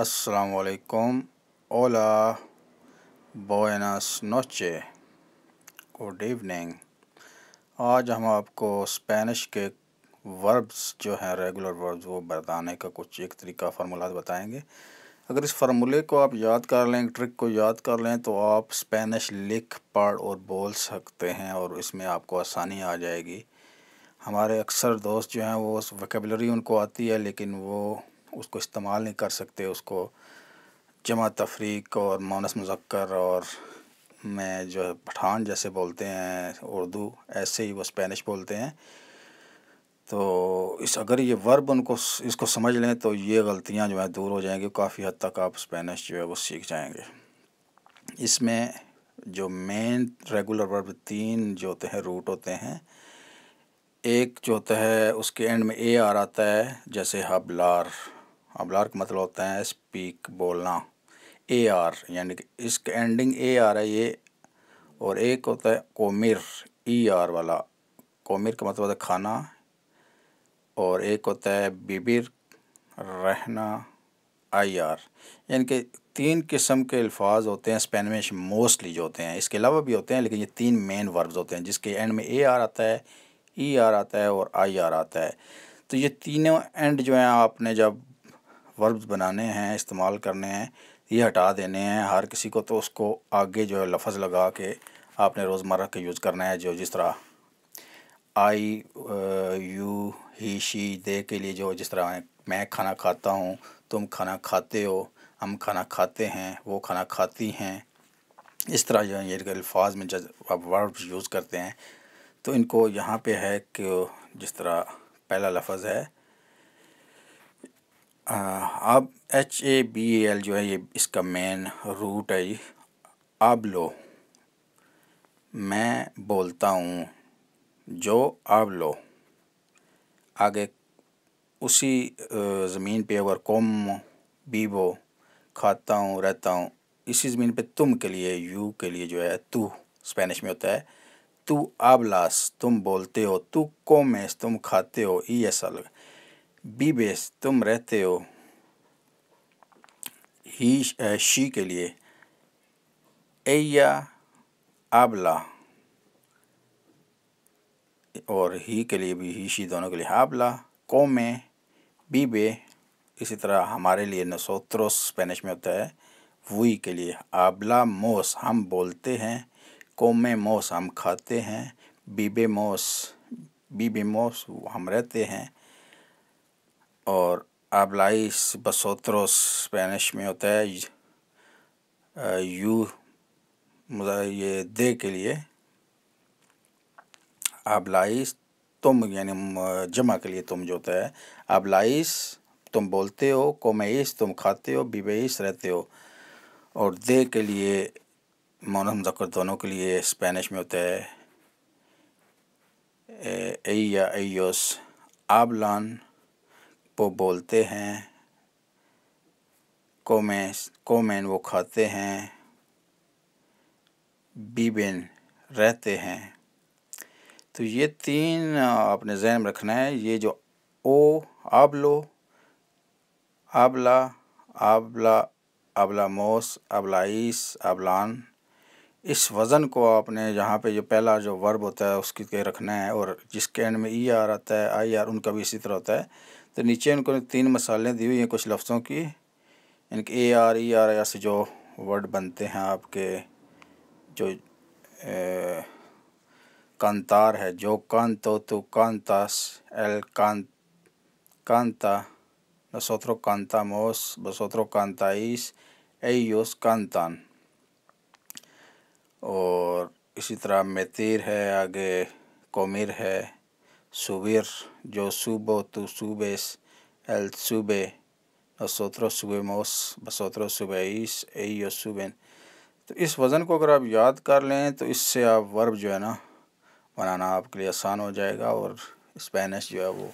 असलकुम ओला Buenas नोचे गुड इवनिंग आज हम आपको स्पेनिश के वर्ब्स जो हैं रेगुलर वर्ब्स वो बताने का कुछ एक तरीका फार्मूला बताएंगे अगर इस फार्मूले को आप याद कर लें ट्रिक को याद कर लें तो आप स्पेनिश लिख पढ़ और बोल सकते हैं और इसमें आपको आसानी आ जाएगी हमारे अक्सर दोस्त जो हैं वो वकेबलरी उनको आती है लेकिन वो उसको इस्तेमाल नहीं कर सकते उसको जमा तफरीक और मानस मुजक्कर और मैं जो है पठान जैसे बोलते हैं उर्दू ऐसे ही वो स्पेनिश बोलते हैं तो इस अगर ये वर्ब उनको इसको समझ लें तो ये गलतियां जो है दूर हो जाएंगी काफ़ी हद तक आप स्पेनिश जो है वो सीख जाएंगे इसमें जो मेन रेगुलर वर्ब तीन जो होते हैं रूट होते हैं एक जो होता है उसके एंड में ए आ रहा है जैसे हबलार अबलार लार्क मतलब होता है स्पीक बोलना ए आर यानी कि इसके एंडिंग ए आर है ये और एक होता है कोमिर ई e आर वाला कोमिर का मतलब होता है खाना और एक होता है बिबिर रहना आई आर यानी कि तीन किस्म के अल्फाज होते हैं स्पेनिश मोस्टली जो होते हैं इसके अलावा भी होते हैं लेकिन ये तीन मेन वर्ब्स होते हैं जिसके एंड में ए आर आता है ई e आर आता है और आई आर आता है तो ये तीनों एंड जो हैं आपने जब वर्ब्स बनाने हैं इस्तेमाल करने हैं ये हटा देने हैं हर किसी को तो उसको आगे जो है लफज लगा के आपने रोज़मर्रा के यूज़ करना है जो जिस तरह आई यू ही शी दे के लिए जो जिस तरह मैं खाना खाता हूँ तुम खाना खाते हो हम खाना खाते हैं वो खाना खाती हैं इस तरह जो है ये अल्फाज में जब आप वर्ब यूज़ करते हैं तो इनको यहाँ पे है कि जिस तरह पहला लफज है अब एच ए बी एल जो है ये इसका मेन रूट है अब लो मैं बोलता हूँ जो अब लो आगे उसी ज़मीन पे अगर कौम बीबो खाता हूँ रहता हूँ इसी ज़मीन पे तुम के लिए यू के लिए जो है तू स्पेनिश में होता है तू आबलास तुम बोलते हो तू कोमेस तुम खाते हो ये ऐसा लगे बेस तुम रहते हो ही शी के लिए एया आबला और ही के लिए भी ही शी दोनों के लिए हाबला कोमे बीबे इसी तरह हमारे लिए नसोत्रोस स्पेनिश में होता है वुई के लिए आबला मोस हम बोलते हैं कोमे मोस हम खाते हैं बीबे मोस बीबे मोस हम रहते हैं और आबलाइस बसोत्रोस स्पेनिश में होता है यू ये दे के लिए आबलाइस तुम यानी जमा के लिए तुम जो होता है आबलाइस तुम बोलते हो कोमेस तुम खाते हो बिबेस रहते हो और दे के लिए मोनम जकर दोनों के लिए स्पेनिश में होता है एया एयोस आबलान वो बोलते हैं कोमें कोमेन वो खाते हैं बीबेन रहते हैं तो ये तीन आपने जहन में रखना है ये जो ओ आबलो आबला आबला आबला मोस आबलाइस आबलान इस वज़न को आपने यहाँ पे जो पहला जो वर्ब होता है उसकी के रखना है और जिसके एंड में ई आर आता है आई आर उनका भी इसी तरह होता है तो नीचे इनको तीन मसालें दी हुई हैं कुछ लफ्ज़ों की इनके कि ए आर ई आर ऐसे जो वर्ड बनते हैं आपके जो ए, कांतार है जो कांतो तो कांतास एल कान कांता कांता मोस बसोत्रो कांताइस एस कांतान और इसी तरह मेतीर है आगे कोमिर है सुबिर जो सुबो तो सुबेस एल सुबे nosotros subemos, vosotros subéis, ellos suben. तो इस वज़न को अगर आप याद कर लें तो इससे आप वर्ब जो है ना बनाना आपके लिए आसान हो जाएगा और स्पेनिश जो है वो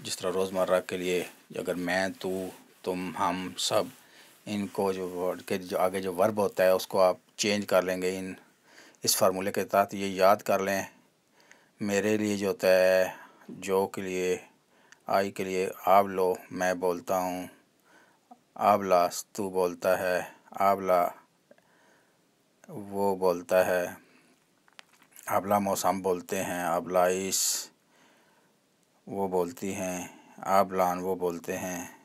जिस तरह रोज़मर्रा के लिए अगर मैं तू तुम हम सब इनको जो वर्ड के जो आगे जो वर्ब होता है उसको आप चेंज कर लेंगे इन इस फार्मूले के तहत ये याद कर लें मेरे लिए जो होता है जो के लिए आई के लिए आप लो मैं बोलता हूँ आबला तू बोलता है आबला वो बोलता है अबला मौसम बोलते हैं अबलाइस वो बोलती हैं आबलान वो बोलते हैं